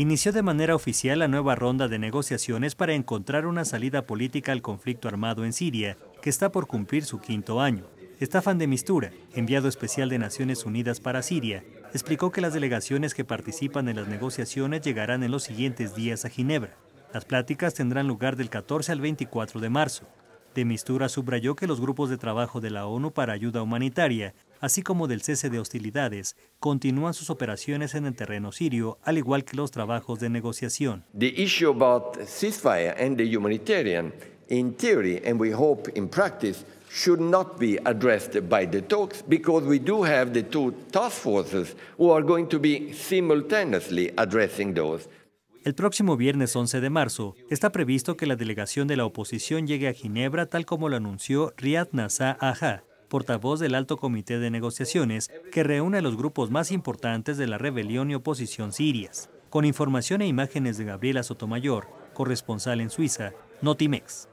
inició de manera oficial la nueva ronda de negociaciones para encontrar una salida política al conflicto armado en Siria, que está por cumplir su quinto año. Estafan de Mistura, enviado especial de Naciones Unidas para Siria, explicó que las delegaciones que participan en las negociaciones llegarán en los siguientes días a Ginebra. Las pláticas tendrán lugar del 14 al 24 de marzo. De Mistura subrayó que los grupos de trabajo de la ONU para ayuda humanitaria así como del cese de hostilidades, continúan sus operaciones en el terreno sirio, al igual que los trabajos de negociación. The issue about ceasefire and the humanitarian, in theory and we hope in practice, should not be addressed by the talks because we do have the two task forces who are going to be simultaneously addressing those. El próximo viernes 11 de marzo está previsto que la delegación de la oposición llegue a Ginebra tal como lo anunció Riad Nassar Aja, portavoz del Alto Comité de Negociaciones, que reúne a los grupos más importantes de la rebelión y oposición sirias. Con información e imágenes de Gabriela Sotomayor, corresponsal en Suiza, Notimex.